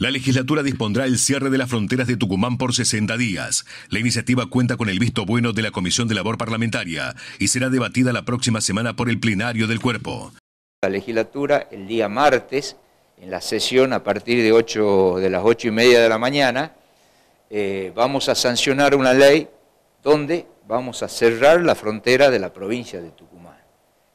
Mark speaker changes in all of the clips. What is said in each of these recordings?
Speaker 1: La legislatura dispondrá el cierre de las fronteras de Tucumán por 60 días. La iniciativa cuenta con el visto bueno de la Comisión de Labor Parlamentaria y será debatida la próxima semana por el plenario del cuerpo.
Speaker 2: La legislatura el día martes, en la sesión a partir de, 8, de las ocho y media de la mañana, eh, vamos a sancionar una ley donde vamos a cerrar la frontera de la provincia de Tucumán.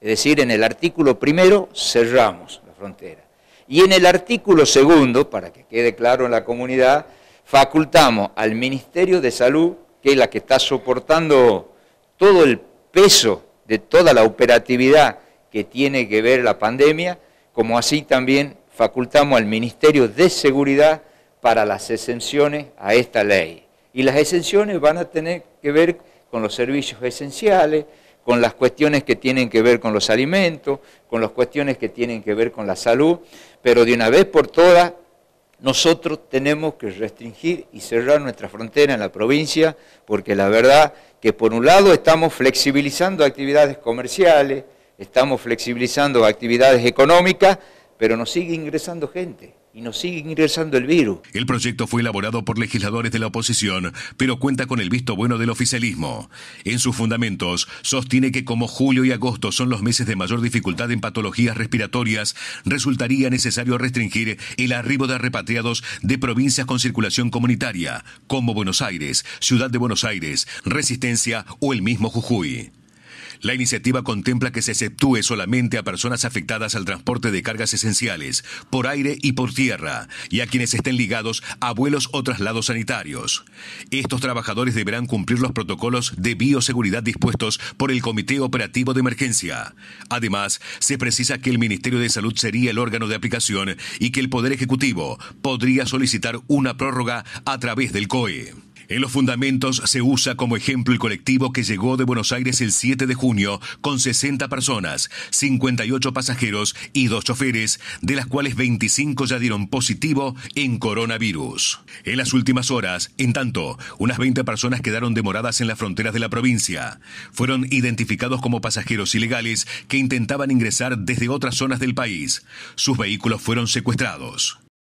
Speaker 2: Es decir, en el artículo primero cerramos la frontera. Y en el artículo segundo, para que quede claro en la comunidad, facultamos al Ministerio de Salud, que es la que está soportando todo el peso de toda la operatividad que tiene que ver la pandemia, como así también facultamos al Ministerio de Seguridad para las exenciones a esta ley. Y las exenciones van a tener que ver con los servicios esenciales, con las cuestiones que tienen que ver con los alimentos, con las cuestiones que tienen que ver con la salud, pero de una vez por todas nosotros tenemos que restringir y cerrar nuestra frontera en la provincia, porque la verdad que por un lado estamos flexibilizando actividades comerciales, estamos flexibilizando actividades económicas, pero nos sigue ingresando gente y nos sigue ingresando
Speaker 1: el virus. El proyecto fue elaborado por legisladores de la oposición, pero cuenta con el visto bueno del oficialismo. En sus fundamentos, sostiene que como julio y agosto son los meses de mayor dificultad en patologías respiratorias, resultaría necesario restringir el arribo de repatriados de provincias con circulación comunitaria, como Buenos Aires, Ciudad de Buenos Aires, Resistencia o el mismo Jujuy. La iniciativa contempla que se exceptúe solamente a personas afectadas al transporte de cargas esenciales, por aire y por tierra, y a quienes estén ligados a vuelos o traslados sanitarios. Estos trabajadores deberán cumplir los protocolos de bioseguridad dispuestos por el Comité Operativo de Emergencia. Además, se precisa que el Ministerio de Salud sería el órgano de aplicación y que el Poder Ejecutivo podría solicitar una prórroga a través del COE. En los fundamentos se usa como ejemplo el colectivo que llegó de Buenos Aires el 7 de junio con 60 personas, 58 pasajeros y dos choferes, de las cuales 25 ya dieron positivo en coronavirus. En las últimas horas, en tanto, unas 20 personas quedaron demoradas en las fronteras de la provincia. Fueron identificados como pasajeros ilegales que intentaban ingresar desde otras zonas del país. Sus vehículos fueron secuestrados.